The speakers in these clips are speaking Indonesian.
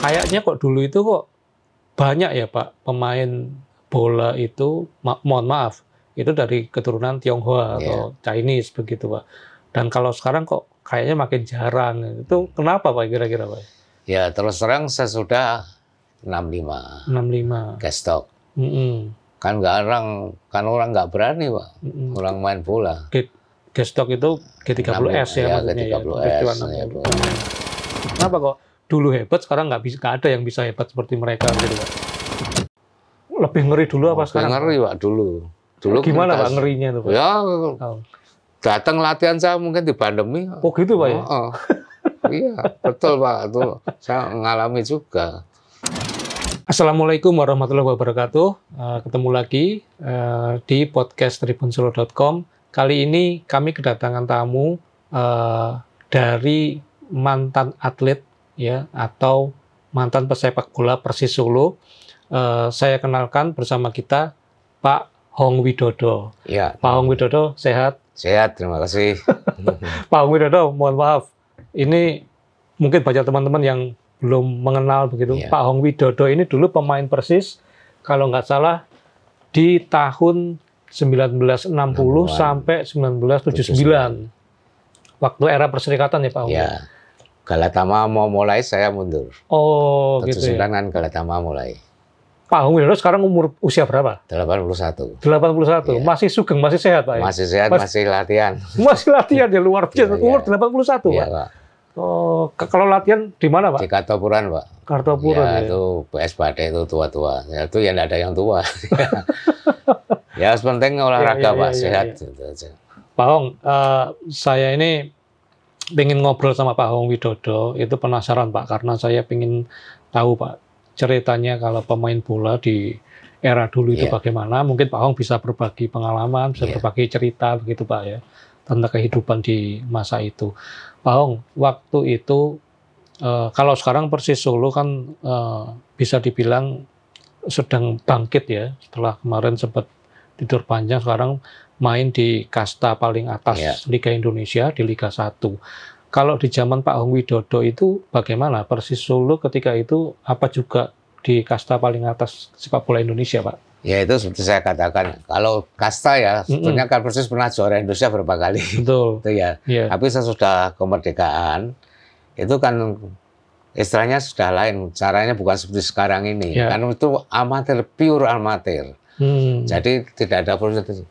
kayaknya kok dulu itu kok banyak ya Pak pemain bola itu ma mohon maaf itu dari keturunan Tionghoa yeah. atau iya. Chinese begitu Pak. Dan kalau sekarang kok kayaknya makin jarang. Itu kenapa Pak kira-kira Pak? Ya terus terang saya sudah 65. 65. Gestok. Mm -hmm. Kan nggak orang kan orang nggak berani Pak. Mm -hmm. Orang main bola. Gestok itu G30S ya, ya, ya, ya G30S. Ya, ya, Kenapa kok dulu hebat sekarang nggak bisa gak ada yang bisa hebat seperti mereka gitu pak lebih ngeri dulu apa lebih sekarang ngeri pak dulu dulu eh, gimana pak ngerinya tuh pak ya oh. datang latihan saya mungkin di pandemi oh gitu pak ya oh, oh. iya betul pak itu saya mengalami juga Assalamualaikum warahmatullahi wabarakatuh. Eh, ketemu lagi eh, di podcast tribunsolo.com. Kali ini kami kedatangan tamu dari mantan atlet ya atau mantan pesepak bola Persis Solo. Uh, saya kenalkan bersama kita Pak Hong Widodo. Ya. Pak Hong Widodo sehat? Sehat, terima kasih. Pak Hong Widodo, mohon maaf. Ini mungkin banyak teman-teman yang belum mengenal begitu. Ya. Pak Hong Widodo ini dulu pemain Persis kalau nggak salah di tahun 1960 sampai 1979. Waktu era perserikatan ya Pak Hong. Ya. Galatama mau mulai, saya mundur. Oh, tentu gitu ya. kan Galatama mulai. Pak Humildo sekarang umur usia berapa? 81. 81. satu iya. Masih sugeng, masih sehat, Pak. Ya? Masih sehat, Mas, masih latihan. Masih latihan ya luar iya, biasa. Iya. Umur yeah. 81, yeah, Pak. Pak. Oh, kalau latihan di mana, Pak? Di Kartopuran, Pak. Kartopuran. Ya, ya. itu PS Badai itu tua-tua. Ya, itu yang ada yang tua. ya, penting olahraga, ya, ya, Pak, ya, sehat. Ya, ya. Pak Hong, uh, saya ini pengen ngobrol sama Pak Hong Widodo itu penasaran Pak karena saya pengen tahu Pak ceritanya kalau pemain bola di era dulu itu yeah. bagaimana mungkin Pak Hong bisa berbagi pengalaman bisa yeah. berbagi cerita begitu Pak ya tentang kehidupan di masa itu Pak Hong waktu itu eh, kalau sekarang Persis Solo kan eh, bisa dibilang sedang bangkit ya setelah kemarin sempat tidur panjang sekarang main di kasta paling atas ya. Liga Indonesia di Liga 1. Kalau di zaman Pak Hong Widodo itu bagaimana Persis Solo ketika itu apa juga di kasta paling atas sepak bola Indonesia, Pak? Ya itu seperti saya katakan, kalau kasta ya sebetulnya mm -mm. kan persis pernah juara Indonesia berapa kali. Betul. itu ya. ya. Tapi sesudah kemerdekaan itu kan istilahnya sudah lain, caranya bukan seperti sekarang ini. Ya. Kan itu amatir pure amatir. Hmm. Jadi tidak ada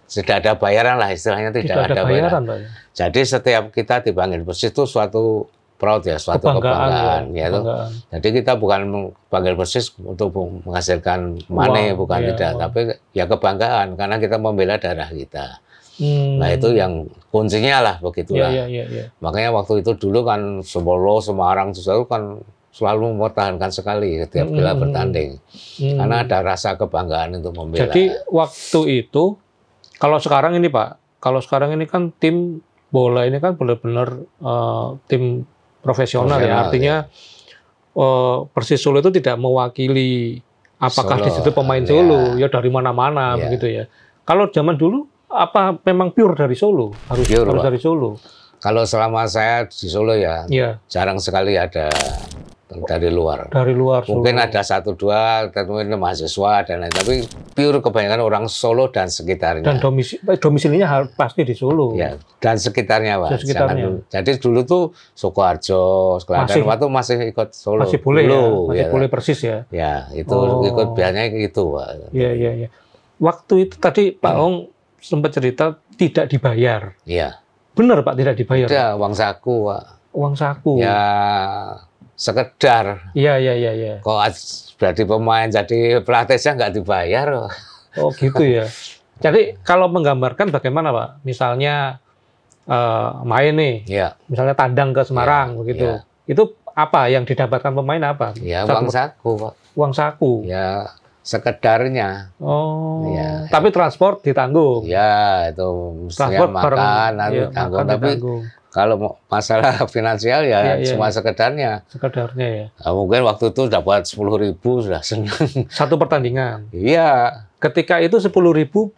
tidak ada bayaran lah istilahnya tidak, tidak ada, ada bayaran. bayaran. Jadi setiap kita dipanggil persis itu suatu proud ya, suatu kebanggaan, ya, ya Jadi kita bukan panggil persis untuk menghasilkan money uang, bukan iya, tidak, tapi ya kebanggaan karena kita membela darah kita. Hmm. Nah itu yang kuncinya lah begitulah. Iya, iya, iya, Makanya waktu itu dulu kan Solo, Semarang, itu kan selalu mempertahankan sekali setiap bila bertanding. Hmm. Karena ada rasa kebanggaan untuk membela. Jadi waktu itu kalau sekarang ini Pak, kalau sekarang ini kan tim bola ini kan benar-benar uh, tim profesional, ya. Artinya ya. Uh, Persis Solo itu tidak mewakili apakah di situ pemain ya. Solo ya dari mana-mana ya. begitu ya. Kalau zaman dulu apa memang pure dari Solo? Harus pure, harus dari Solo. Kalau selama saya di Solo ya, ya. jarang sekali ada dari luar. Dari luar. Mungkin ada satu dua, mungkin mahasiswa dan lain. Tapi pure kebanyakan orang Solo dan sekitarnya. Dan domisili eh, domisilinya pasti di Solo. Ya, dan sekitarnya pak. sekitarnya. Jangan, jadi dulu tuh Sukoharjo, Klaten, waktu masih ikut Solo. Masih boleh ya, masih ya, boleh persis ya. Ya, itu oh. ikut biasanya itu, pak. Iya iya iya. Waktu itu tadi Pak hmm. Ong sempat cerita tidak dibayar. Iya. Benar pak tidak dibayar. Tidak, uang saku pak. Uang saku. Ya sekedar. Iya iya iya. ya Kok berarti pemain jadi pelatihnya nggak dibayar. Oh gitu ya. jadi kalau menggambarkan bagaimana Pak? Misalnya uh, main nih, ya. misalnya tandang ke Semarang ya, begitu. Ya. Itu apa yang didapatkan pemain apa? Ya uang saku Pak. Uang saku. Ya sekedarnya. Oh. Ya, tapi ya. transport ditanggung. Ya itu transport makan, bareng, iya, ya, makan Tapi ditanggung kalau masalah finansial ya, semasa iya, iya. cuma iya. sekedarnya. Sekedarnya ya. Nah, mungkin waktu itu dapat sepuluh ribu sudah senang. Satu pertandingan. Iya. Ketika itu sepuluh ribu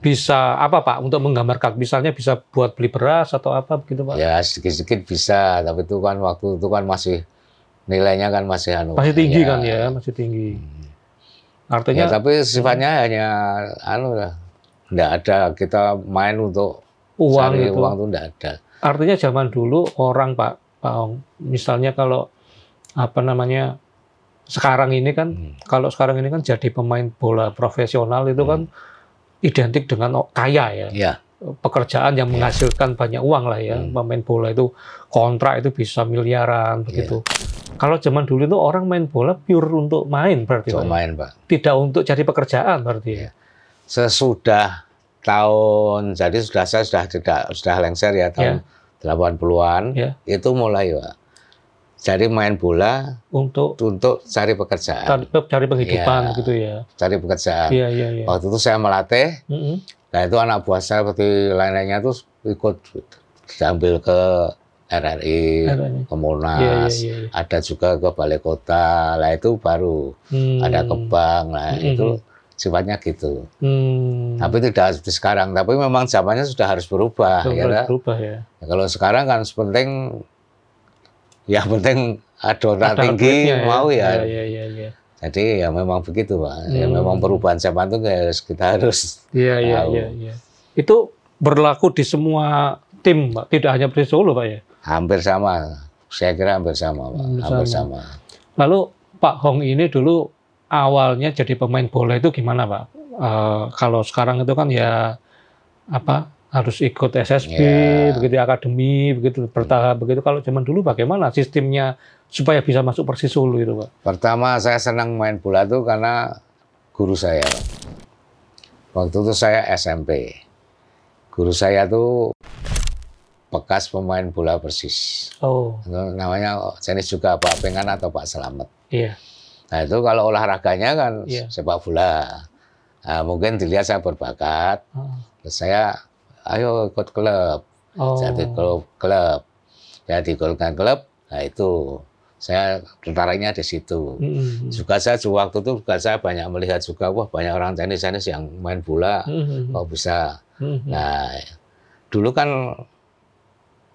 bisa apa Pak untuk menggambarkan misalnya bisa buat beli beras atau apa begitu Pak? Ya sedikit-sedikit bisa tapi itu kan waktu itu kan masih nilainya kan masih anu. Masih tinggi ya. kan ya, masih tinggi. Hmm. Artinya ya, tapi sifatnya hmm. hanya anu lah. Tidak ada kita main untuk uang cari itu. uang itu tidak ada. Artinya zaman dulu orang Pak Pak misalnya kalau apa namanya sekarang ini kan hmm. kalau sekarang ini kan jadi pemain bola profesional itu kan hmm. kan identik dengan kaya ya. ya Pekerjaan yang iya. menghasilkan ya. banyak uang lah ya. Hmm. Pemain bola itu kontrak itu bisa miliaran iya. begitu. ya. Kalau zaman dulu itu orang main bola pure untuk main berarti. Ya? main, Pak. Tidak untuk cari pekerjaan berarti. ya. Iya. Sesudah tahun jadi sudah saya sudah tidak sudah lengser ya tahun yeah. Ya. 80-an yeah. itu mulai Pak. Jadi main bola untuk untuk cari pekerjaan. Cari, penghidupan ya, gitu ya. Cari pekerjaan. Iya, iya, iya. Waktu itu saya melatih. Mm -hmm. Nah, itu anak buah saya seperti lain-lainnya itu ikut diambil ke RRI, RRI. ke Monas, ya, ya, ya. ada juga ke Balai Kota, lah itu baru hmm. ada ke bank, lah hmm. itu sifatnya gitu. Hmm. Tapi tidak seperti sekarang. Tapi memang zamannya sudah harus berubah. Sudah ya, harus kan? berubah ya. ya. Kalau sekarang kan sepenting, ya penting adonan tinggi ya, mau ya. Ya, ya, ya, ya. Jadi ya memang begitu pak. Ya, hmm. Ya memang perubahan zaman itu harus kita harus. Iya iya iya. Ya. Itu berlaku di semua tim pak, tidak hanya di Solo pak ya? Hampir sama. Saya kira hampir sama pak. Hampir, hampir sama. sama. Lalu Pak Hong ini dulu awalnya jadi pemain bola itu gimana Pak? Uh, kalau sekarang itu kan ya apa harus ikut SSB, yeah. begitu akademi, begitu bertahap, hmm. begitu. Kalau zaman dulu bagaimana sistemnya supaya bisa masuk Persis Solo itu, Pak? Pertama saya senang main bola itu karena guru saya. Waktu itu saya SMP. Guru saya tuh bekas pemain bola Persis. Oh. Namanya jenis juga Pak Pengan atau Pak Selamat. Iya. Yeah. Nah itu kalau olahraganya kan yeah. sepak bola. Nah, mungkin dilihat saya berbakat, oh. terus saya ayo ikut klub, oh. jadi klub klub, ya digolongkan klub, nah itu saya tertariknya di situ. Mm-hmm. Juga saya waktu itu juga saya banyak melihat juga wah banyak orang tenis tenis yang main bola mm-hmm. kok bisa. hmm Nah dulu kan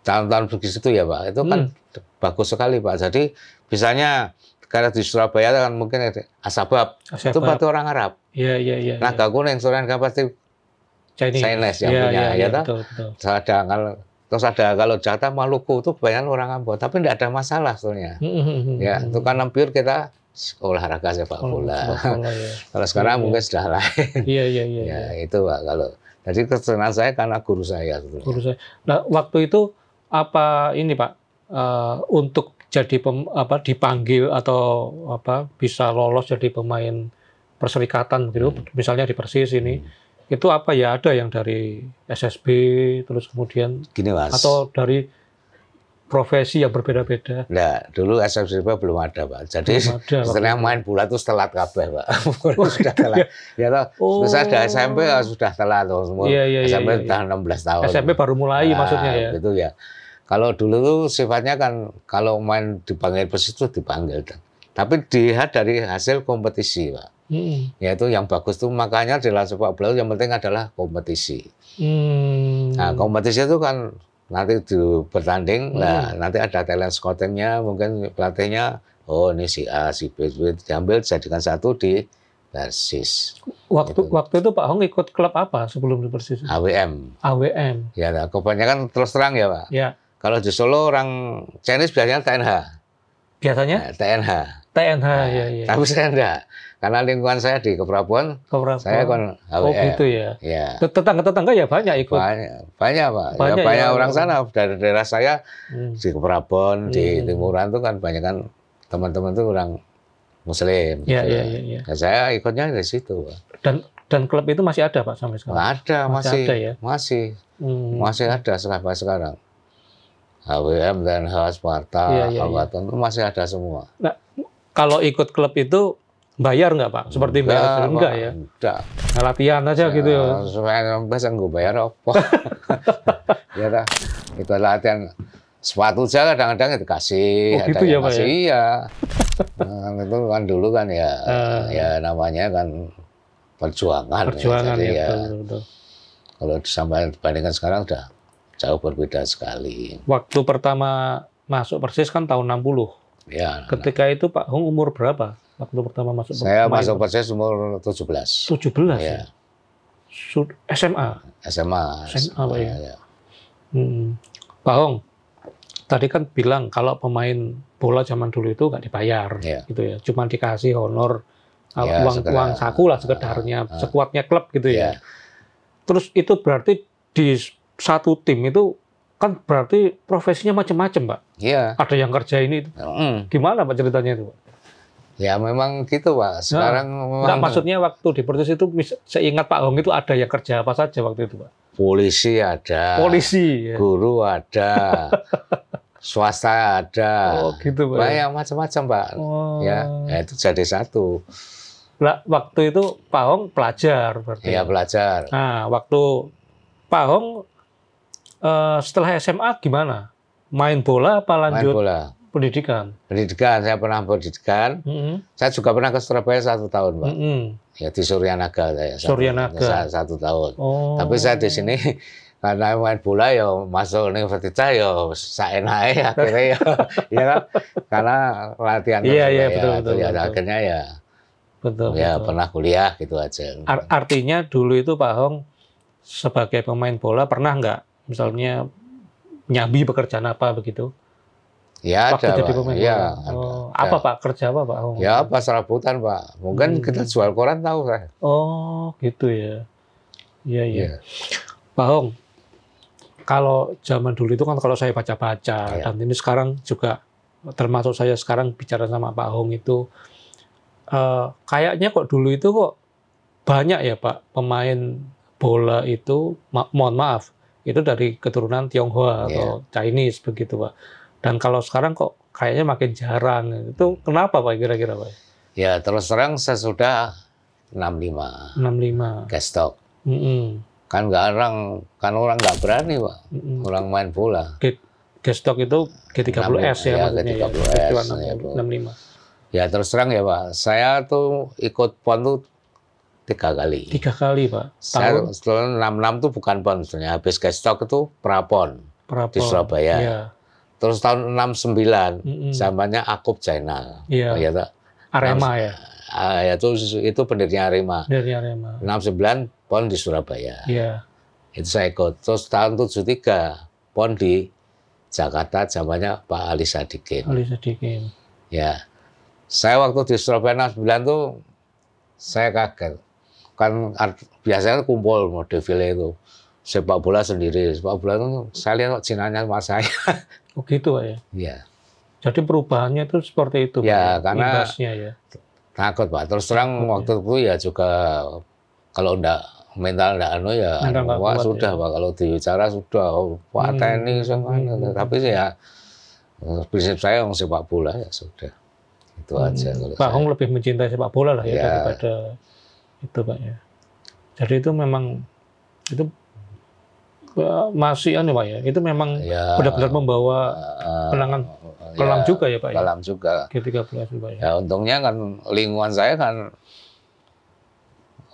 tahun-tahun begitu ya pak, itu kan mm. bagus sekali pak. Jadi bisanya karena di Surabaya kan mungkin ada asabab. asabab. Itu batu orang Arab. Iya, iya, iya. Nah, ya. yang seorang kan pasti Chinese, Chinese yang iya, iya, ya, punya, ya, ya, ya betul, betul. Ada kalau terus ada kalau Jakarta Maluku itu banyak orang Ambon, tapi tidak ada masalah soalnya. Mm-hmm. Hmm, hmm, hmm, ya, itu karena pure kita olahraga sepak bola. Oh, ya. kalau sekarang ya, mungkin ya. sudah lain. Iya, iya, iya. Ya, iya. itu Pak kalau. Jadi kesenangan saya karena guru saya. Sebenarnya. Guru saya. Nah, waktu itu apa ini Pak? Uh, untuk jadi pem, apa dipanggil atau apa bisa lolos jadi pemain perserikatan gitu. hmm. misalnya di Persis ini hmm. itu apa ya ada yang dari SSB terus kemudian Gini, mas. atau dari profesi yang berbeda-beda. Nah, dulu SSB belum ada, Pak. Jadi sebenarnya main bola itu telat kabeh, Pak. Oh, sudah telat. Ya toh, oh. ada SMP ya sudah telat semua. Iya, iya, iya SMP iya, iya. sudah 16 tahun. SMP baru mulai nah, maksudnya ya. Gitu ya. Kalau dulu tuh sifatnya kan kalau main dipanggil persis itu dipanggil. Tapi dilihat dari hasil kompetisi, Pak. Hmm. Yaitu yang bagus tuh makanya dalam sepak bola yang penting adalah kompetisi. Hmm. Nah, kompetisi itu kan nanti di bertanding, hmm. nah nanti ada talent scoutingnya, mungkin pelatihnya, oh ini si A, si B, si B diambil jadikan satu di Persis. Waktu itu. waktu itu Pak Hong ikut klub apa sebelum di Persis? AWM. AWM. Ya, nah, kebanyakan terus terang ya Pak. Ya. Kalau di Solo orang Chinese biasanya TNH. Biasanya? TNH. TNH, nah, ya, ya. Tapi saya enggak. Karena lingkungan saya di Keprabuan, Keprabon. saya kan. HWR. Oh gitu ya. ya. Tetangga-tetangga ya banyak ikut. Banyak, banyak Pak. Ya, banyak, ya, banyak ya, orang ya. sana dari daerah saya hmm. di Keprabon, hmm. di Timuran tuh kan banyak kan teman-teman tuh orang Muslim. Ya, gitu. ya, ya, ya. Nah, saya ikutnya dari situ. Pak. Dan dan klub itu masih ada Pak sampai sekarang? Ada, masih. Masih ada ya? Masih. Hmm. Masih ada sampai sekarang. HWM dan HWS Sparta, ya, ya, ya. masih ada semua. Nah, kalau ikut klub itu bayar nggak Pak? Seperti enggak, bayar enggak, enggak ya? Enggak. Nah, latihan aja gitu ya. ya supaya nembes yang gue bayar apa? ya dah, itu latihan sepatu saja kadang-kadang ya dikasih, oh, gitu ya, Pak, ya? iya. nah, itu kan dulu kan ya, uh, ya namanya kan perjuangan. Perjuangan ya, ya, ya betul, betul. Kalau disampaikan dibandingkan sekarang udah Jauh berbeda sekali. Waktu pertama masuk Persis kan tahun 60. Ya. Ketika nah. itu Pak Hong umur berapa? Waktu pertama masuk Saya per masuk Persis umur 17. 17 ya. SMA. Ya? SMA. SMA. SMA, Pak ya. ya. Hmm. Pak Hong, tadi kan bilang kalau pemain bola zaman dulu itu nggak dibayar, ya. gitu ya, cuma dikasih honor ya, uh, uang sekedar, uang saku lah sekedarnya, uh, uh, sekuatnya klub gitu ya. ya. Terus itu berarti di satu tim itu kan berarti profesinya macam-macam, Pak. Iya. Ada yang kerja ini. Mm. Gimana Pak ceritanya itu, Pak? Ya memang gitu Pak. Nah, Sekarang nah, memang... Enggak, maksudnya waktu di Perancis itu seingat Pak Hong itu ada yang kerja apa saja waktu itu Pak? Polisi ada. Polisi. Ya. Guru ada. swasta ada. Oh gitu Pak. Banyak ya. macam-macam Pak. Oh. Ya, ya itu jadi satu. Nah, waktu itu Pak Hong pelajar berarti. Iya ya? pelajar. Nah waktu Pak Hong Eh, setelah SMA gimana? Main bola apa lanjut? Main bola. Pendidikan. Pendidikan, saya pernah pendidikan. Mm -hmm. Saya juga pernah ke Surabaya satu tahun, Pak. Mm -hmm. Ya di Suryanaga saya. Suryanaga. Satu, satu tahun. Oh. Tapi saya di sini karena main bola ya masuk universitas ya naik ya, akhirnya ya, ya karena latihan iya, iya, betul, ya, betul, betul, ya, betul. akhirnya ya betul, ya betul. pernah kuliah gitu aja. Ar artinya dulu itu Pak Hong sebagai pemain bola pernah nggak misalnya nyabi bekerja apa begitu? Ya ada, jadi ya, oh, ada. Ya. Apa Pak kerja apa Pak? Oh, ya pak serabutan Pak. Mungkin hmm. kita jual koran tahu kan? Oh gitu ya. Iya iya. Ya. Pak Hong, kalau zaman dulu itu kan kalau saya baca-baca ya. dan ini sekarang juga termasuk saya sekarang bicara sama Pak Hong itu uh, kayaknya kok dulu itu kok banyak ya Pak pemain bola itu ma mohon maaf itu dari keturunan Tionghoa iya. atau Chinese begitu Pak. Dan kalau sekarang kok kayaknya makin jarang. Itu kenapa Pak kira-kira Pak? Ya terus terang saya sudah 65. 65. Gestok. Mm -hmm. Kan nggak orang kan orang nggak berani Pak. Mm -hmm. Orang main bola. gestok itu G30S ya, ya maksudnya G30S, ya. 60, ya, 65. Ya terus terang ya Pak, saya tuh ikut PON tuh Tiga kali. Tiga kali, Pak. Tahun setelah 66 itu bukan pon sebenarnya. Habis stok itu prapon, prapon. di Surabaya. Iya. Terus tahun 69 mm -mm. zamannya Akup Channel. Iya. Ya, Arema ya. ya itu itu pendirinya Arema. Pendirinya Arema. 69 pon di Surabaya. Iya. Itu saya ikut. Terus tahun 73 pon di Jakarta zamannya Pak Ali Sadikin. Ali Sadikin. Ya. Saya waktu di Surabaya 69 tuh saya kaget kan biasanya kumpul mode file itu sepak bola sendiri sepak bola itu saya lihat kok cinanya sama saya oh gitu ya iya jadi perubahannya itu seperti itu iya, ya pak, karena ya. takut pak terus terang takut, waktu ya. itu ya juga kalau enggak mental enggak anu ya mental wah kuat, ya? sudah ya. pak kalau dibicara sudah oh, wah hmm. teknik hmm, hmm, hmm. tapi ya eh, prinsip saya yang sepak bola ya sudah itu hmm. aja kalau Pak Hong lebih mencintai sepak bola lah ya, ya daripada itu pak ya jadi itu memang itu eh, masih anu pak ya itu memang ya, benar-benar membawa penangan eh, uh, eh, kelam ya, juga ya pak ya? kelam ya? juga ketika belas pak ya. ya untungnya kan lingkungan saya kan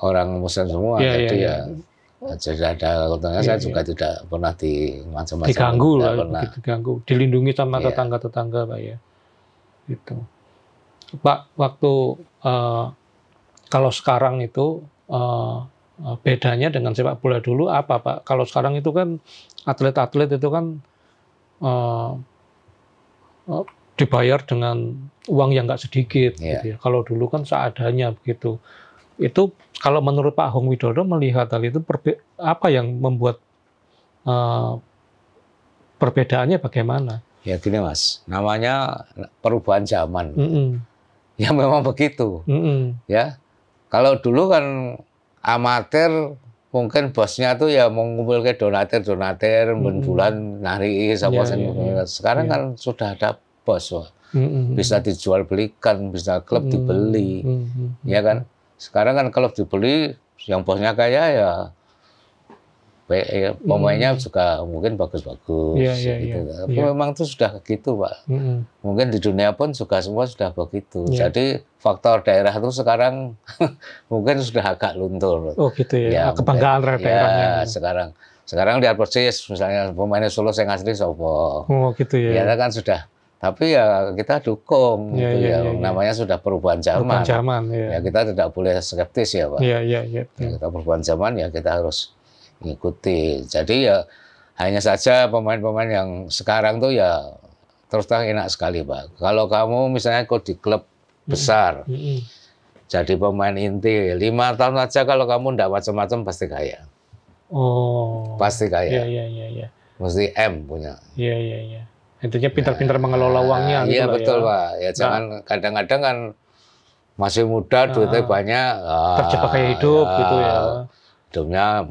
orang muslim semua ya, jadi ya, ya. ya jadi ada untungnya ya, saya ya. juga tidak pernah di macam-macam diganggu lah pernah. diganggu dilindungi sama ya. tetangga-tetangga ya. pak ya itu pak waktu uh, kalau sekarang itu eh, eh, bedanya dengan sepak bola dulu apa Pak? Kalau sekarang itu kan atlet-atlet itu kan eh, dibayar dengan uang yang nggak sedikit. Yeah. Gitu ya. Kalau dulu kan seadanya begitu. Itu kalau menurut Pak Hong Widodo melihat hal itu apa yang membuat uh, perbedaannya bagaimana? Ya gini mas, namanya perubahan zaman. Mm -mm. Ya memang begitu. Mm -mm. Ya kalau dulu kan amatir mungkin bosnya tuh ya mengumpul ke donatir donatir hmm. bulan nari sama yeah, yeah. sekarang yeah. kan sudah ada bos wah. Hmm, hmm, hmm, bisa dijual belikan bisa klub hmm. dibeli hmm. ya kan sekarang kan klub dibeli yang bosnya kaya ya Eh, hmm. pemainnya hmm. juga mungkin bagus-bagus ya, ya, gitu. Ya, Tapi ya. memang itu sudah begitu, Pak. Hmm. Mungkin di dunia pun juga semua sudah begitu. Ya. Jadi faktor daerah itu sekarang mungkin sudah agak luntur. Oh, gitu ya. ya ah, Kebanggaan mungkin, ya, daerahnya. Ya, sekarang sekarang lihat persis misalnya pemainnya Solo yang asli Sopo. Oh, gitu ya. Ya kan sudah tapi ya kita dukung iya, gitu iya, ya, gitu ya, ya, ya namanya sudah perubahan zaman. Perubahan zaman ya. ya kita tidak boleh skeptis ya pak. Iya iya iya. Ya, kita perubahan zaman ya kita harus mengikuti. Jadi ya hanya saja pemain-pemain yang sekarang tuh ya terus terang enak sekali pak. Kalau kamu misalnya ikut di klub besar, mm -hmm. jadi pemain inti lima tahun saja kalau kamu tidak macam-macam pasti kaya. Oh. Pasti kaya. Iya iya iya. Ya. Mesti M punya. Iya iya iya. Intinya pintar-pintar nah, mengelola uangnya. Gitu iya gitu betul ya. pak. Ya jangan kadang-kadang kan masih muda nah, duitnya ah. banyak. Terjebak ah, kayak hidup ya, gitu ya hidupnya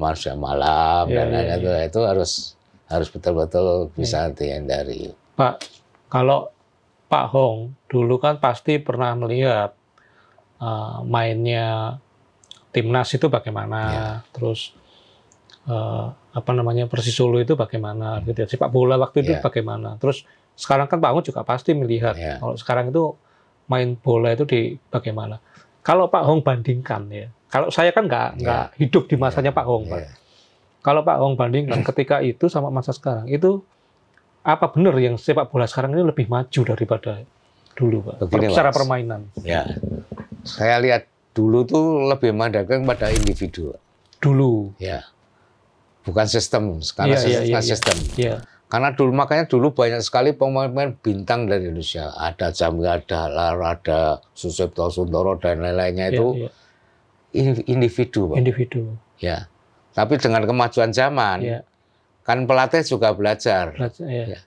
manusia malam iya, dan iya, lain-lain ya, ya. itu harus harus betul-betul bisa ya. dihindari. Pak, kalau Pak Hong dulu kan pasti pernah melihat uh, mainnya timnas itu bagaimana, ya. terus uh, apa namanya Persis Solo itu bagaimana, hmm. gitu ya. sepak bola waktu itu iya. bagaimana, terus sekarang kan Pak Hong juga pasti melihat ya. kalau sekarang itu main bola itu di bagaimana. Kalau Pak Hong bandingkan ya, kalau saya kan nggak yeah. hidup di masanya yeah. Pak Hong. Yeah. Kalau Pak Hong bandingkan ketika itu sama masa sekarang itu apa benar yang sepak bola sekarang ini lebih maju daripada dulu Pak? Begini, secara permainan. Ya. Saya lihat dulu tuh lebih mengandalkan pada individu. Dulu. Ya. Bukan sistem, sekarang ya, sistem, ya, ya, sistem. Ya. Karena dulu makanya dulu banyak sekali pemain-pemain bintang dari Indonesia. Ada Jamil, ada Lara, ada Susipto Suntoro dan lain-lainnya itu. Ya, ya individu, Pak. Individu. Ya. Tapi dengan kemajuan zaman, ya. kan pelatih juga belajar. belajar ya. Ya.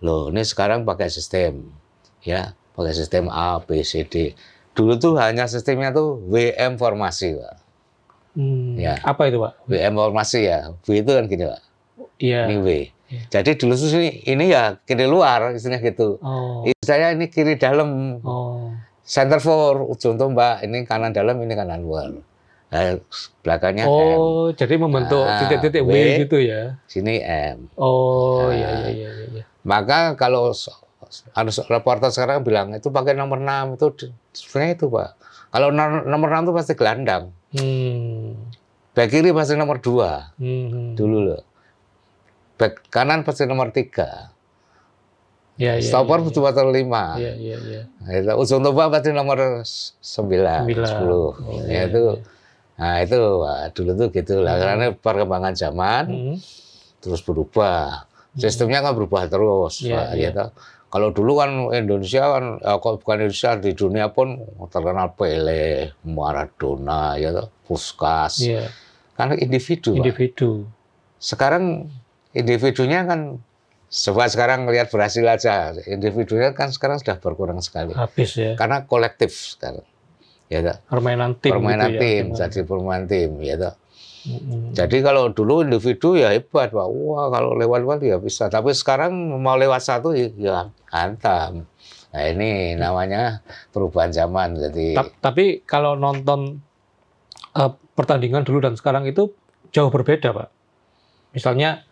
Loh, ini sekarang pakai sistem, ya, pakai sistem A, B, C, D. Dulu tuh hanya sistemnya tuh WM formasi, Pak. Hmm, ya. Apa itu, Pak? WM formasi ya. W itu kan gini, Pak. Iya. Ini W. Ya. Jadi dulu sini ini, ini ya kiri luar, istilahnya gitu. Oh. Istilahnya ini kiri dalam. Oh center for ujung tombak ini kanan dalam ini kanan luar nah, belakangnya oh M. jadi membentuk ah, titik-titik nah, w, gitu ya sini m oh nah, iya, iya iya iya maka kalau harus reporter sekarang bilang itu pakai nomor 6 itu sebenarnya itu pak kalau nomor 6 itu pasti gelandang hmm. back kiri pasti nomor 2 hmm, hmm. dulu loh back kanan pasti nomor 3 Ya, ya, Stopper ya, ya. butuh lima. Ya, ya, ya. Nah, itu ujung tombak pasti nomor sembilan, sepuluh. Oh, ya, ya, itu, ya. nah itu wah, dulu tuh gitu lah. Hmm. Karena perkembangan zaman hmm. terus berubah. Sistemnya hmm. kan berubah terus. Ya, wah, ya. Gitu. Kalau dulu kan Indonesia kan, eh, kalau bukan Indonesia di dunia pun terkenal Pele, Maradona, ya, Puskas. Ya. Karena individu. Individu. Sekarang individunya kan Coba sekarang lihat berhasil aja. Individunya kan sekarang sudah berkurang sekali. Habis ya. Karena kolektif sekarang. Ya Permainan tim. Gitu ya, permainan gitu tim, ya, jadi permainan tim, ya tak? Mm -hmm. Jadi kalau dulu individu ya hebat, Pak. Wah, kalau lewat-lewat ya bisa. Tapi sekarang mau lewat satu ya, ya hantam. Nah, ini namanya perubahan zaman. Jadi Ta Tapi kalau nonton uh, pertandingan dulu dan sekarang itu jauh berbeda, Pak. Misalnya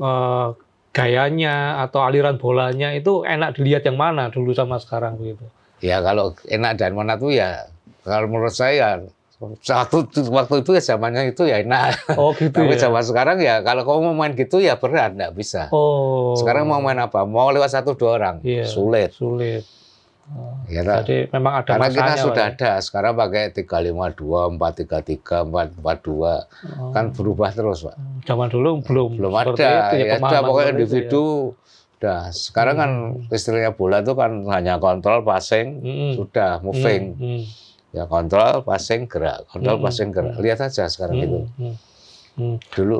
uh, gayanya atau aliran bolanya itu enak dilihat yang mana dulu sama sekarang begitu? Ya kalau enak dan mana tuh ya kalau menurut saya satu waktu itu ya zamannya itu ya enak. Oh gitu. Tapi ya? zaman sekarang ya kalau kamu mau main gitu ya berat, nggak bisa. Oh. Sekarang mau main apa? Mau lewat satu dua orang, yeah, sulit. Sulit. Ya, Jadi memang ada Karena kita sudah ya? ada, sekarang pakai 352, 433, 442. Oh. Kan berubah terus, Pak. Hmm, zaman dulu belum belum ada. Itu, ya, ya sudah pokoknya ya. individu ya. Sudah. Sekarang kan hmm. kan istilahnya bola itu kan hanya kontrol, passing, hmm. sudah moving. Hmm. hmm. Ya kontrol, passing, gerak. Kontrol, hmm. passing, gerak. Hmm. Lihat aja sekarang hmm. itu. Hmm. Hmm. Dulu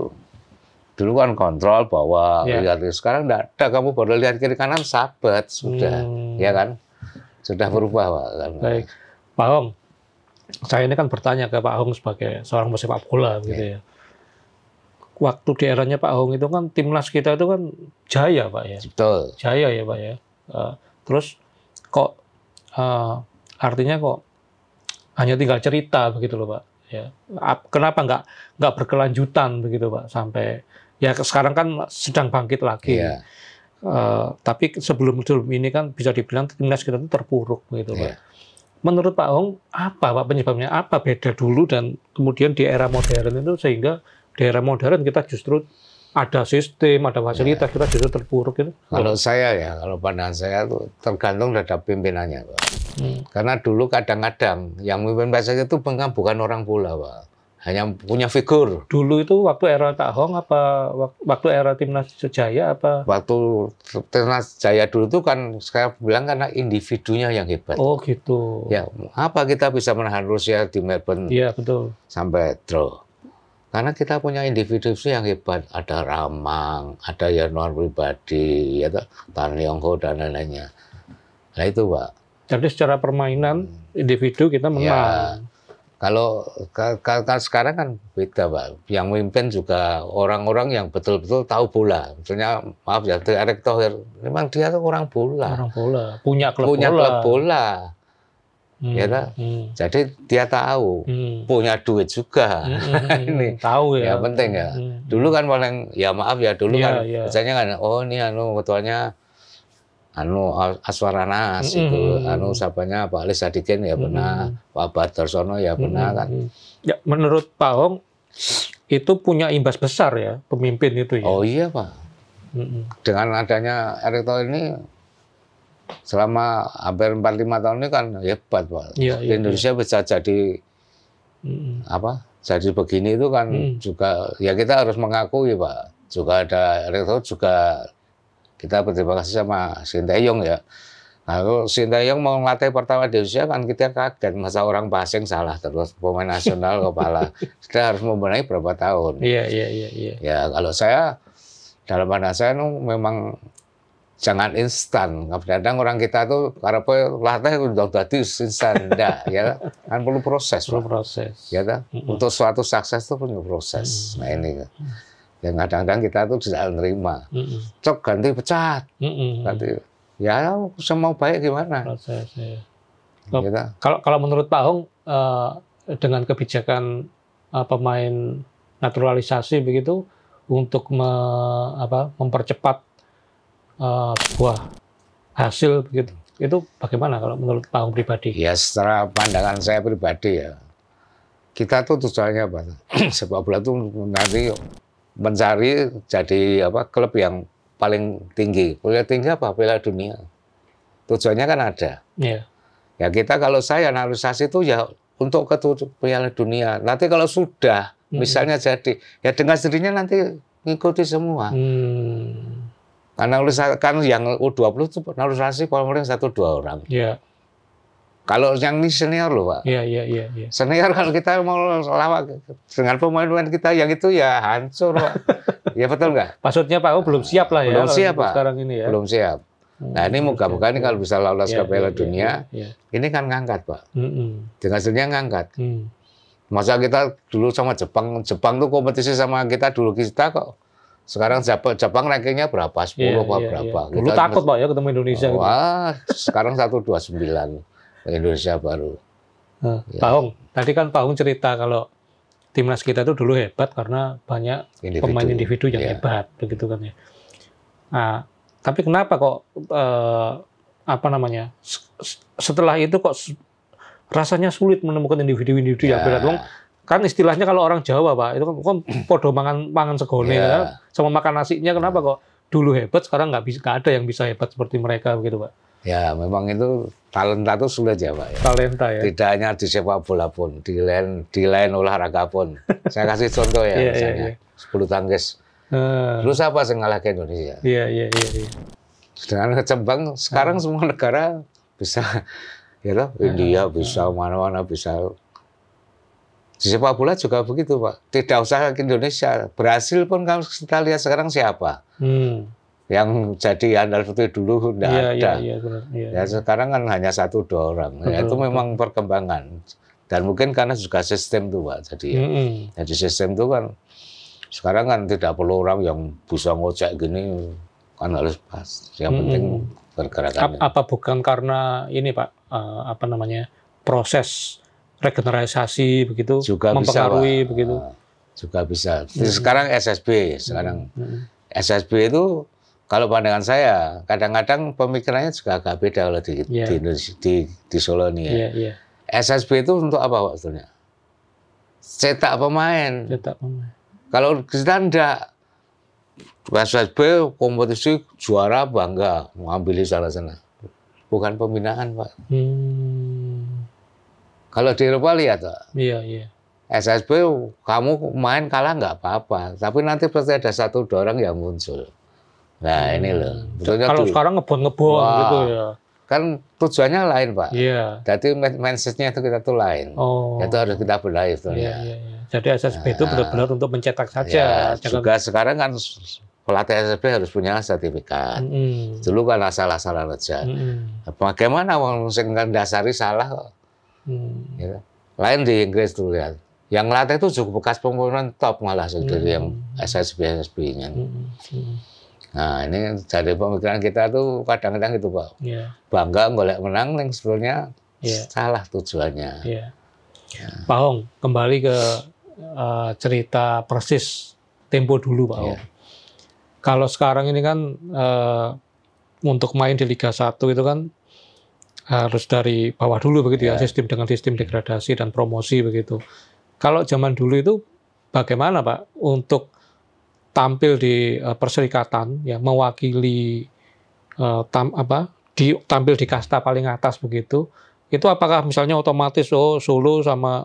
dulu kan kontrol bahwa ya. lihat sekarang tidak ada kamu baru lihat kiri kanan sahabat sudah hmm. ya kan sudah berubah, Pak. Baik. Pak Hong, saya ini kan bertanya ke Pak Hong sebagai seorang pesepak bola gitu ya. Waktu di eranya Pak Hong itu kan timnas kita itu kan jaya, Pak ya. Betul. Jaya ya, Pak ya. Eh, terus kok eh, artinya kok hanya tinggal cerita begitu loh, Pak. Ya. Kenapa nggak nggak berkelanjutan begitu, Pak, sampai ya sekarang kan sedang bangkit lagi. Yeah. Eh, tapi sebelum sebelum ini kan bisa dibilang timnas kita itu terpuruk gitu yeah. Pak. Iya. Menurut Pak Hong, apa Pak penyebabnya? Apa beda dulu dan kemudian di era modern itu sehingga di era modern kita justru ada sistem, ada fasilitas, yeah. kita justru terpuruk itu? Kalau saya ya, kalau pandangan saya itu tergantung terhadap pimpinannya Pak. Hmm. Karena dulu kadang-kadang yang memimpin bahasa itu bukan orang bola Pak hanya punya figur. Dulu itu waktu era Pak Hong apa waktu era Timnas Jaya apa? Waktu Timnas Jaya dulu itu kan saya bilang karena individunya yang hebat. Oh gitu. Ya apa kita bisa menahan Rusia di Melbourne? Iya betul. Sampai draw. Karena kita punya individu yang hebat. Ada Ramang, ada Yanuar pribadi, ya Tan Yongho dan lain-lainnya. Nah itu pak. Jadi secara permainan individu kita menang. Ya kalau kalau sekarang kan beda, Pak. Yang memimpin juga orang-orang yang betul-betul tahu bola. Misalnya, maaf ya, Erick Thohir, memang dia tuh orang bola. Orang bola, punya klub punya bola. Klub bola. Hmm, ya hmm. Jadi dia tahu, hmm. punya duit juga. Hmm, hmm, hmm. ini tahu ya. Ya penting ya. Hmm, hmm. Dulu kan paling ya maaf ya dulu ya, kan ya. misalnya kan oh ini anu ketuanya anu aswarana mm -hmm. itu anu siapanya Pak Ali Sadikin ya benar, mm -hmm. Pak Badarsono ya benar mm -hmm. kan. Ya menurut Pak Hong itu punya imbas besar ya pemimpin itu ya. Oh iya Pak. Mm -hmm. Dengan adanya Erick Thohir ini selama hampir 45 tahun ini kan hebat Pak. Ya, ya, Indonesia ya. bisa jadi mm -hmm. apa? Jadi begini itu kan mm. juga ya kita harus mengakui Pak. Juga ada Erick Thohir juga kita berterima kasih sama Sintayong ya. Nah, Lalu Sintayong mau ngelatih pertama di Indonesia kan kita kaget masa orang passing salah terus pemain nasional kepala. Kita harus membenahi berapa tahun. Iya, iya iya iya. Ya. kalau saya dalam pandangan saya memang jangan instan. Kadang-kadang orang kita tuh karena latih udah tadi instan, enggak ya kan? kan perlu proses. Perlu proses. Ya kan? Untuk suatu sukses itu perlu proses. Nah ini yang kadang-kadang kita tuh tidak nerima. Mm-mm. Cok ganti pecat. mm Ganti. Ya semua baik gimana? Proses, ya. Gitu. Kalau, kalau kalau menurut Pak Hong uh, dengan kebijakan uh, pemain naturalisasi begitu untuk me, apa, mempercepat uh, eh, sebuah hasil begitu. Itu bagaimana kalau menurut Pak Hong pribadi? Ya secara pandangan saya pribadi ya. Kita tuh tujuannya apa? Sebab bola tuh nanti mencari jadi apa klub yang paling tinggi. paling tinggi apa? Piala dunia. Tujuannya kan ada. Yeah. Ya kita kalau saya analisasi itu ya untuk ke Piala dunia. Nanti kalau sudah hmm. misalnya jadi, ya dengan sendirinya nanti ngikuti semua. Hmm. kan yang U20 itu analisasi paling satu dua orang. Yeah. Kalau yang ini senior loh Pak. Iya, iya, iya. Ya. Senior kalau kita mau lawak dengan pemain-pemain kita yang itu ya hancur Pak. ya betul nggak? Maksudnya Pak, oh belum siap lah ya. Belum siap Pak. Sekarang ini ya. Belum siap. Hmm, nah ini moga-moga ini kalau bisa lolos ya, ke iya, Piala ya, Dunia, ya, ini kan ngangkat Pak. Mm -mm. Dengan hasilnya ngangkat. Mm. Masa kita dulu sama Jepang, Jepang tuh kompetisi sama kita dulu kita kok sekarang Jepang, Jepang rankingnya berapa? 10 iya, yeah, apa yeah, berapa? Yeah. Dulu kita, takut Pak ya ketemu Indonesia. Gitu. Wah, gitu. sekarang 129. Indonesia baru. Uh, ya. Pak Hong, tadi kan Pak Hong cerita kalau timnas kita itu dulu hebat karena banyak individu. pemain individu yang ya. hebat, begitu kan ya. Nah, tapi kenapa kok uh, apa namanya setelah itu kok rasanya sulit menemukan individu-individu yang ya. berat? Wong kan istilahnya kalau orang Jawa pak itu kan, kok podo mangan mangan segone ya. kan? sama makan nasinya kenapa ya. kok dulu hebat sekarang nggak bisa gak ada yang bisa hebat seperti mereka begitu pak? Ya memang itu talenta itu sudah Jawa ya, ya. Talenta ya. Tidak hanya di sepak bola pun, di lain di lain olahraga pun. saya kasih contoh ya, yeah, iya, misalnya yeah, iya. yeah. tangkis. Uh. Ah. Lu apa saya ngalah ke Indonesia? Iya iya iya. Ya. Sedangkan kecembang sekarang uh. semua negara bisa, ya loh, uh. Ah, India bisa mana-mana uh. bisa. Di sepak bola juga begitu pak. Tidak usah ke Indonesia, Berhasil pun kamu kita lihat sekarang siapa. Hmm yang jadi andal putih dulu tidak iya, iya, iya, ya, ada. Ya, ya, benar. Ya, ya, sekarang kan hanya satu dua orang. Betul, ya, itu betul. memang perkembangan dan mungkin karena juga sistem tuh pak. Jadi mm -hmm. jadi sistem itu kan sekarang kan tidak perlu orang yang bisa ngocek gini kan harus pas. Yang mm-hmm. penting pergerakan. Apa bukan karena ini pak uh, apa namanya proses regenerasi begitu juga mempengaruhi bisa, begitu? Juga bisa. mm -hmm. Sekarang SSB sekarang mm -hmm. SSB itu kalau pandangan saya, kadang-kadang pemikirannya juga agak beda kalau di, yeah. di, iya. Indonesia, di, di Solo nih Yeah, yeah. Iya. SSB itu untuk apa waktunya? Cetak pemain. Cetak pemain. Kalau kita enggak, SSB kompetisi juara bangga, mengambil sana-sana. Bukan pembinaan Pak. Hmm. Kalau di Eropa lihat Pak. Iya, iya. SSB kamu main kalah nggak apa-apa, tapi nanti pasti ada satu dua orang yang muncul Nah ini loh. Betulnya Kalau tuh, sekarang ngebon-ngebon gitu ya. Kan tujuannya lain Pak. Iya. Yeah. Jadi message itu kita tuh lain. Oh. Itu harus kita benahi sebetulnya. Iya, Yeah, yeah. Iya. Jadi SSB nah, itu benar-benar untuk mencetak saja. Ya, Juga sekarang kan pelatih SSB harus punya sertifikat. Mm -hmm. Dulu kan asal-asalan aja. Mm -hmm. Bagaimana orang sing dasari salah? Mm. Ya. Lain di Inggris dulu ya. Yang latih itu cukup bekas pembangunan top malah sendiri mm -hmm. yang SSB-SSB-nya. Mm -hmm. Nah ini jadi pemikiran kita tuh kadang-kadang gitu pak. Yeah. Bangga boleh menang, yang sebenarnya yeah. salah tujuannya. Yeah. Ya. Pak Hong, kembali ke uh, cerita persis tempo dulu Pak Yeah. Kalau sekarang ini kan uh, untuk main di Liga 1 itu kan harus dari bawah dulu begitu yeah. ya, iya. sistem dengan sistem degradasi dan promosi begitu. Kalau zaman dulu itu bagaimana Pak untuk tampil di uh, perserikatan ya mewakili uh, tam, apa di tampil di kasta paling atas begitu itu apakah misalnya otomatis oh Solo sama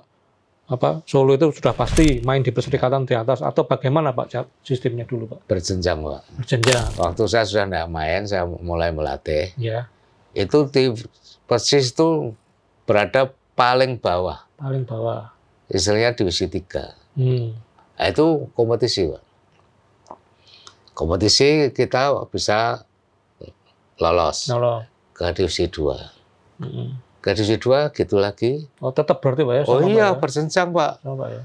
apa Solo itu sudah pasti main di perserikatan di atas atau bagaimana Pak sistemnya dulu Pak? Berjenjang Pak. Berjenjang. Waktu saya sudah tidak main, saya mulai melatih. Ya. Itu di persis itu berada paling bawah. Paling bawah. Istilahnya divisi tiga. Hmm. Nah, itu kompetisi Pak. Kompetisi kita bisa lolos. Nolo. Ke divisi mm Hmm. Ke divisi dua gitu lagi. Oh, tetap berarti Pak ya? oh iya, Pak, ya? berjenjang Pak. Tidak oh, ya?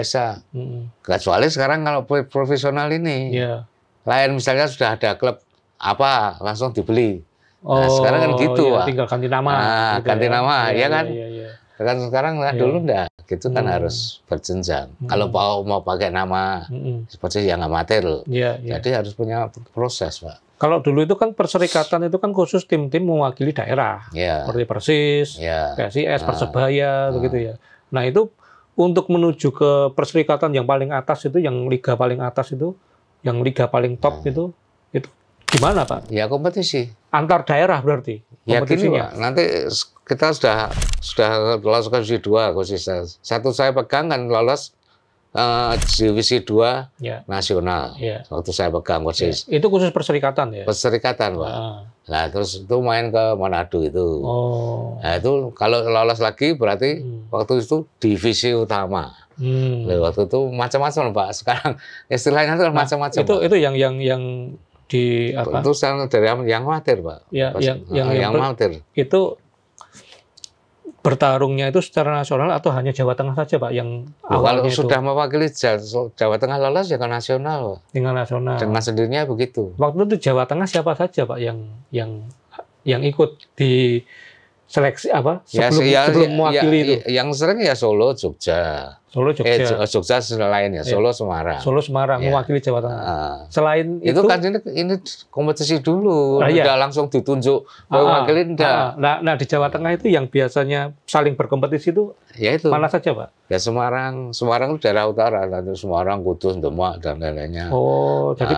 bisa. mm Hmm. Kecuali sekarang kalau profesional ini. Iya. Lain misalnya sudah ada klub apa, langsung dibeli. Nah, oh, nah, sekarang kan gitu, iya, Pak. Tinggal ganti nama. Nah, gitu ganti ya. nama, iya, ya, kan? Iya, iya, iya. Kan sekarang lah iya. dulu enggak itu kan hmm. harus berjenjang. Hmm. Kalau mau mau pakai nama hmm. seperti yang amatir, ya, ya. jadi harus punya proses, pak. Kalau dulu itu kan perserikatan itu kan khusus tim-tim mewakili daerah, ya. seperti Persis, ya. PSIS, nah. Persebaya, nah. begitu ya. Nah itu untuk menuju ke perserikatan yang paling atas itu, yang liga paling atas itu, yang liga paling top nah. itu, itu Gimana Pak? Ya kompetisi. Antar daerah berarti. Ya gini Pak, nanti kita sudah sudah lolos divisi dua khususnya. Satu saya pegang kan lolos uh, divisi dua ya. nasional. Ya. Waktu saya pegang khusus. Ya. Itu khusus perserikatan ya? Perserikatan Pak. Ah. Nah terus itu main ke Manado itu. Oh. Nah itu kalau lolos lagi berarti hmm. waktu itu divisi utama. Hmm. waktu itu macam-macam Pak. Sekarang istilahnya itu macam macam-macam. Nah, itu itu yang yang yang di apa? Itu dari yang mater, Pak. Ya, Pas, ya, yang, yang, yang, Itu bertarungnya itu secara nasional atau hanya Jawa Tengah saja, Pak, yang oh, awalnya Kalau itu. sudah mewakili Jawa Tengah lolos ya ke nasional, Tinggal nasional. Dengan sendirinya begitu. Waktu itu Jawa Tengah siapa saja, Pak, yang yang yang ikut di seleksi apa ya, sebelum, ya, sebelum ya, mewakili ya, itu? Ya, yang sering ya Solo, Jogja. Solo Jogja. Eh, Jogja selain ya, iya. Solo Semarang. Solo Semarang ya. mewakili Jawa Tengah. Uh, Selain itu, itu kan ini, ini kompetisi dulu, nah, tidak iya. langsung ditunjuk ah, ah. mewakili uh, Uh, nah, nah di Jawa Tengah itu yang biasanya saling berkompetisi itu, ya itu. mana saja, Pak? Ya Semarang, Semarang itu daerah utara, lalu Semarang, Kudus, Demak dan lain-lainnya. Oh, jadi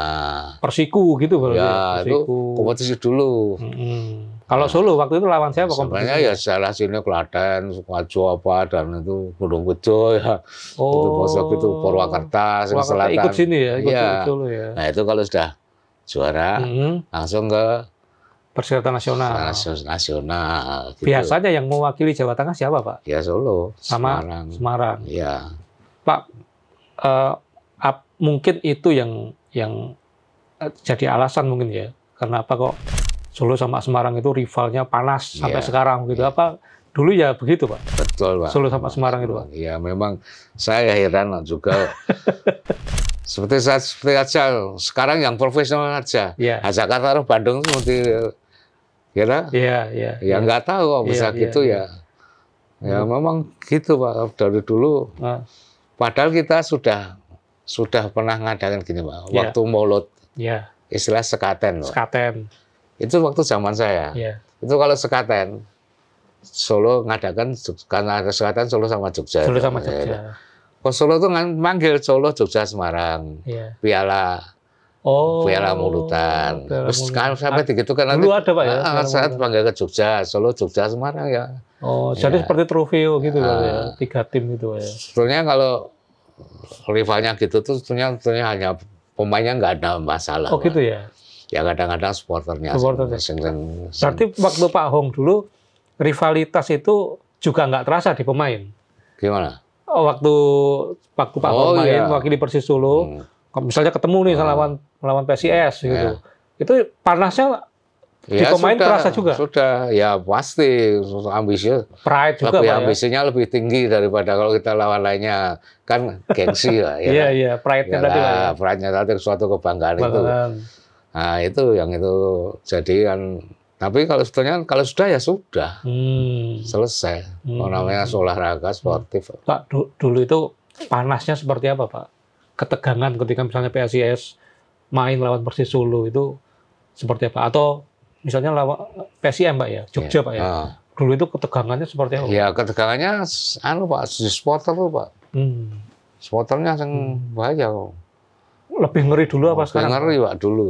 Persiku gitu berarti. Ya, itu kompetisi dulu. -hmm. Kalau Solo waktu itu lawan siapa kompetisinya? ya salah sini Klaten, Sukoharjo apa dan itu Gunung Kidul ya. Oh. Itu Bosok itu Purwakarta, Purwakarta Selatan. Ikut sini ya, ikut ya. Itu, ya. Nah itu kalau sudah juara hmm. langsung ke persyaratan nasional. Nasional. Gitu. Biasanya yang mewakili Jawa Tengah siapa Pak? Ya Solo. Sama Semarang. Semarang. Ya. Pak, uh, ap, mungkin itu yang yang eh, jadi alasan mungkin ya. Kenapa kok Solo sama Semarang itu rivalnya panas iya. sampai yeah. sekarang gitu? Yeah. Apa dulu ya begitu Pak. Betul Pak. Solo sama Semarang itu Pak. Ya memang saya heran juga. seperti saat seperti aja sekarang yang profesional aja. Ya. Yeah. Jakarta atau Bandung seperti kira. Iya iya. Ya iya. nggak tahu kok bisa ya, gitu ya. Ya, ya memang gitu Pak dari dulu. Uh. Padahal kita sudah sudah pernah ngadakan gini Pak. Waktu mulut. Iya. Yeah. Istilah sekaten. Pak. Sekaten. Itu waktu zaman saya. Iya. Itu kalau sekaten Solo ngadakan ada Selatan Solo sama Jogja. Solo sama Jogja. Kok oh, Solo tuh kan manggil Solo Jogja Semarang. Iya. Piala Oh, Piala Mulutan. Piala Terus kan sampai ah, gitu kan nanti. ada Pak ya. Ah, saat panggil ke Jogja, Solo, Jogja, Semarang ya. Oh, ya. jadi iya. seperti trofeo gitu uh, ya, ah. tiga tim gitu ya. Sebetulnya kalau rivalnya gitu tuh sebetulnya sebetulnya hanya pemainnya nggak ada masalah. Oh, gitu ya. Ya kadang-kadang supporternya. Supporternya. Sing, sing, Berarti waktu Pak Hong dulu rivalitas itu juga nggak terasa di pemain. Gimana? Oh, waktu waktu Pak oh, iya. wakili Persis Solo, hmm. misalnya ketemu nih hmm. lawan lawan PSIS iya. gitu. Ya. Itu panasnya di ya, pemain sudah, terasa juga. Sudah, ya pasti ambisinya. Pride juga, lebih Pak, ya? ambisinya ya? lebih tinggi daripada kalau kita lawan lainnya kan gengsi lah. Ya. Iya, iya, pride-nya ya tadi lah. Pride-nya tadi suatu kebanggaan kebanggaan itu. Nah, itu yang itu jadi kan tapi kalau sebetulnya kalau sudah ya sudah hmm. selesai. Hmm. Namanya hmm. olahraga sportif. Hmm. Pak du dulu itu panasnya seperti apa Pak? Ketegangan ketika misalnya PSIS main lawan Persis Solo itu seperti apa? Atau misalnya lawan PSM, Pak ya Jogja ya. Pak ya. Uh. Dulu itu ketegangannya seperti apa? Ya ketegangannya anu Pak supporter tuh Pak. Hmm. Supporternya yang hmm. bahaya kok. Lebih ngeri dulu apa Lebih sekarang? Ngeri Pak dulu.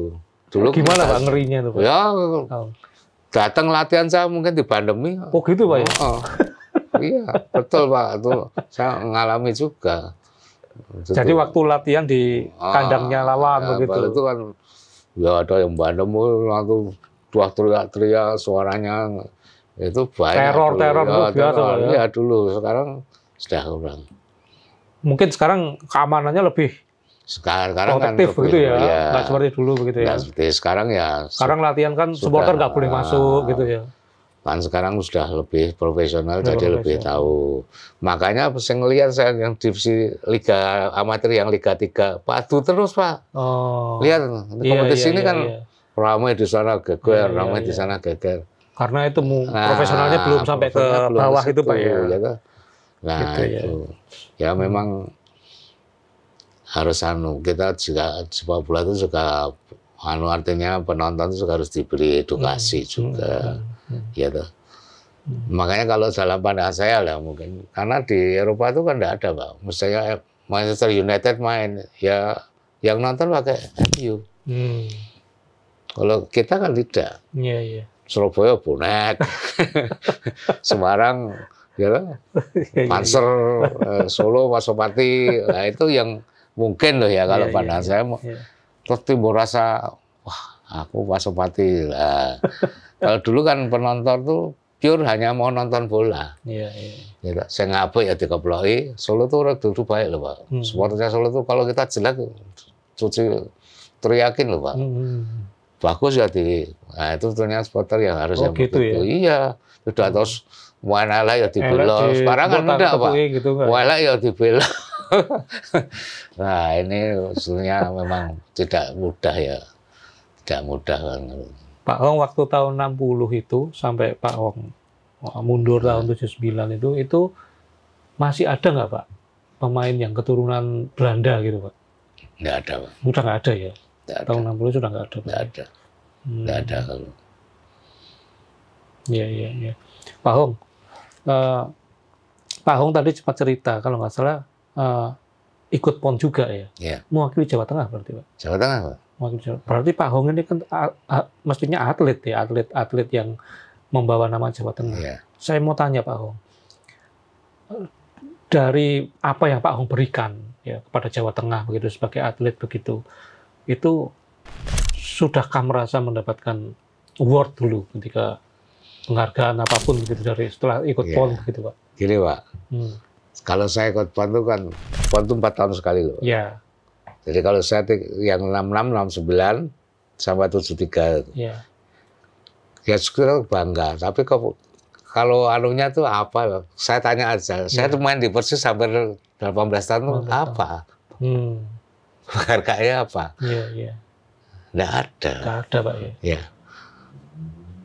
Dulu gimana Pak ngerinya tuh Pak? Ya oh datang latihan saya mungkin di pandemi. Oh gitu Pak ya? Oh, iya, betul Pak. Itu saya mengalami juga. Jadi waktu latihan di ah, kandangnya lawan ya, begitu. Itu kan ya ada yang bandem oh, lalu dua teriak-teriak suaranya itu banyak. Teror dulu. teror ya, tuh. ya. ya dulu sekarang sudah kurang. Mungkin sekarang keamanannya lebih sekarang, sekarang kan begitu ya, ya nggak seperti dulu begitu ya. seperti sekarang ya. Sekarang latihan kan sudah, supporter nggak boleh masuk gitu ya. Kan sekarang sudah lebih profesional, ya, jadi profesional. lebih tahu. Makanya saya ngelihat saya yang divisi liga amatir yang liga 3 padu terus pak. Oh. Lihat iya, kompetisi iya, iya, ini iya, kan iya. ramai di sana geger, iya, iya ramai iya. di sana geger. Karena itu nah, profesionalnya belum sampai ke bawah itu pak ya. ya kan? Nah gitu, ya. itu ya, ya memang harus anu kita juga sepak bola itu juga anu artinya penonton itu juga harus diberi hmm, edukasi hmm. juga hmm. gitu. Hmm. Makanya kalau dalam pandangan saya lah mungkin karena di Eropa itu kan tidak ada pak. Misalnya eh, Manchester United main ya yang nonton pakai MU. Hmm. Kalau kita kan tidak. ya, ya. Surabaya bonek, Semarang, ya, Panser, iya, iya. eh, Solo, Pasopati, nah itu yang Mungkin loh ya kalau yeah, iya, pandangan yeah, saya yeah. Iya. timbul rasa wah aku Pasopati lah. kalau dulu kan penonton tuh pure hanya mau nonton bola. Iya, yeah. Saya ngapa ya, ya dikeploi, Solo tuh orang dulu baik loh Pak. Hmm. Supporternya Solo tuh kalau kita jelek cuci teriakin loh Pak. Hmm, hmm, hmm. Bagus ya di, nah itu ternyata supporter yang harus oh, yang gitu begitu. Ya? Iya, sudah hmm. terus Muanala ya dibelok. Sekarang kan enggak, Pak. Gitu, Muanala ya dibelok. nah ini sebenarnya memang tidak mudah ya, tidak mudah kan. Pak Hong waktu tahun 60 itu sampai Pak Hong mundur nah. tahun 79 itu itu masih ada nggak Pak pemain yang keturunan Belanda gitu Pak? Nggak ada Pak. sudah nggak ada ya? Nggak ada. 60 sudah nggak ada Pak? Nggak ada. Hmm. Nggak ada kalau. Iya, iya, iya. Pak Hong, uh, Pak Hong tadi cepat cerita, kalau nggak salah uh, ikut PON juga ya. ya. Mewakili Jawa Tengah berarti Pak. Jawa Tengah Pak. Mewakili Jawa. Berarti Pak Hong ini kan a, a, mestinya atlet ya, atlet-atlet yang membawa nama Jawa Tengah. Ya. Saya mau tanya Pak Hong. Dari apa yang Pak Hong berikan ya kepada Jawa Tengah begitu sebagai atlet begitu. Itu sudahkah merasa mendapatkan award dulu ketika penghargaan apapun begitu dari setelah ikut ya. PON begitu Pak? Gini Pak. Hmm kalau saya ke Tuan itu kan, Tuan itu 4 tahun sekali loh. Iya. Jadi kalau saya yang 66, 69, sampai 73 Iya. Ya sekitar bangga, tapi kalau, kalau anunya tuh apa? Saya tanya aja. Ya. Saya iya. tuh main di Persis sampai 18 tahun tuh apa? Hmm. Harganya apa? Iya, iya. Nggak ada. Nggak ada, Pak. Ya? Iya. Ya.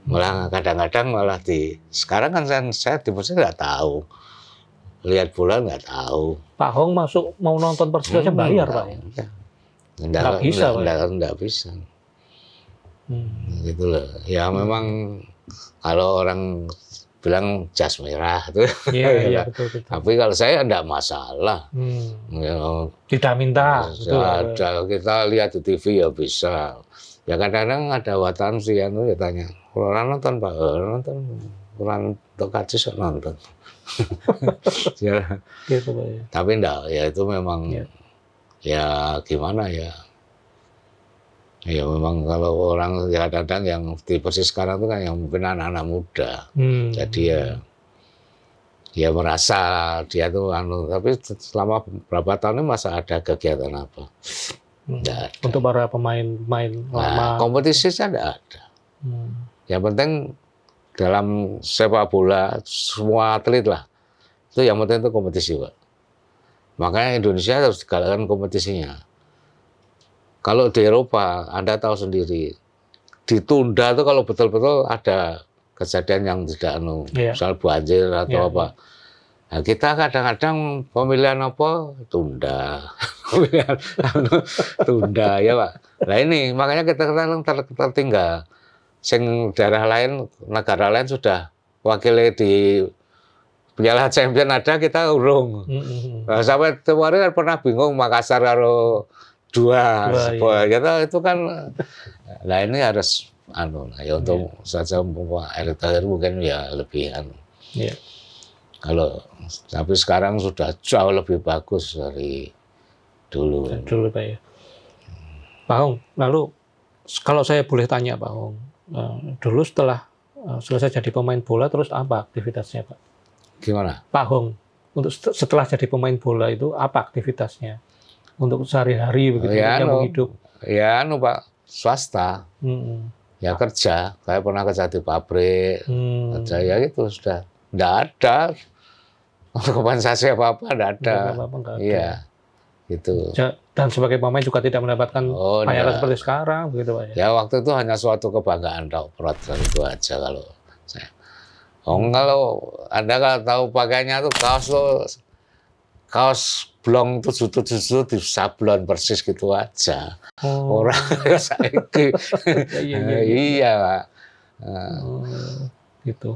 Malah kadang-kadang malah di... Sekarang kan saya, saya di Persis nggak tahu lihat bola nggak tahu. Pak Hong masuk mau nonton Persija hmm, bayar Pak. Ya? enggak, bisa. nggak bisa. enggak bisa. Hmm. Gitu loh. Ya hmm. memang kalau orang bilang jas merah itu. Iya, iya gitu. betul, betul. Tapi kalau saya enggak masalah. Hmm. know, ya. Tidak minta. Ya, ya, ada, kita lihat di TV ya bisa. Ya kadang-kadang ada watan sih anu, yang tanya, orang nonton Pak, eh, orang nonton, orang tokacis nonton. ya. ya tapi enggak, ya itu memang ya. ya gimana ya. Ya memang kalau orang ya kadang yang posisi sekarang itu kan yang mungkin anak-anak muda. Hmm. Jadi ya dia ya merasa dia tuh anu tapi selama berapa tahun ini masa ada kegiatan apa hmm. untuk para pemain-pemain nah, lama nah, kompetisi saya enggak ada hmm. yang penting dalam sepak bola semua atlet lah itu yang penting itu kompetisi pak makanya Indonesia harus digalakkan kompetisinya kalau di Eropa anda tahu sendiri ditunda itu kalau betul-betul ada kejadian yang tidak anu yeah. misal banjir atau yeah. apa nah, kita kadang-kadang pemilihan apa tunda pemilihan anu, tunda ya pak nah ini makanya kita kadang tertinggal sing daerah lain, negara lain sudah wakili di Piala Champion ada kita urung. Mm -hmm. sampai kemarin kan pernah bingung Makassar karo dua, dua iya. kita ya itu kan nah ini harus anu nah, ya untuk yeah. saja elit akhir mungkin ya lebih anu. Yeah. Kalau tapi sekarang sudah jauh lebih bagus dari dulu. Dulu Pak ya. Pak Hong, lalu kalau saya boleh tanya Pak Hong, Eh, dulu setelah eh, selesai jadi pemain bola terus apa aktivitasnya Pak? Gimana? Pak Hong, untuk setelah jadi pemain bola itu apa aktivitasnya? Untuk sehari-hari begitu ya, anu, hidup? Ya, anu Pak swasta. Hmm. Ya kerja, saya pernah kerja di pabrik, hmm. kerja ya gitu sudah. tidak ada kompensasi apa apa, tidak ada. Iya, gitu dan sebagai pemain juga tidak mendapatkan oh, bayaran nah. seperti sekarang begitu Pak. Ya? ya waktu itu hanya suatu kebanggaan Pak Prat itu aja kalau saya. Oh, kalau Anda kalau tahu pakainya tuh kaos lo kaos blong tuh tujuh tujuh di sablon persis gitu aja. Oh. Orang saya saiki. iya, iya, iya, eh, iya Pak. Eh. Oh, gitu.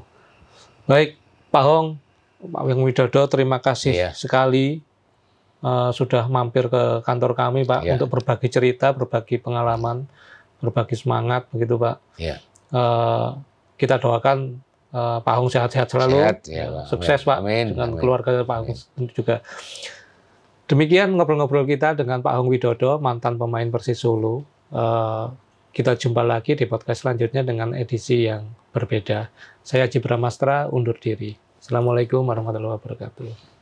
Baik, Pak Hong, Pak Wing Widodo, terima kasih iya. sekali Eh, sudah mampir ke kantor kami Pak ya. untuk berbagi cerita, berbagi pengalaman, berbagi semangat begitu Pak. Ya. Uh, kita doakan uh, Pak Hong sehat-sehat selalu, sehat, ya, Pak. sukses Pak Amin. dengan keluarga Pak Hong Amin. juga. Demikian ngobrol-ngobrol kita dengan Pak Hong Widodo, mantan pemain Persis Solo. Uh, kita jumpa lagi di podcast selanjutnya dengan edisi yang berbeda. Saya Jibra Mastra, undur diri. Assalamualaikum warahmatullahi wabarakatuh.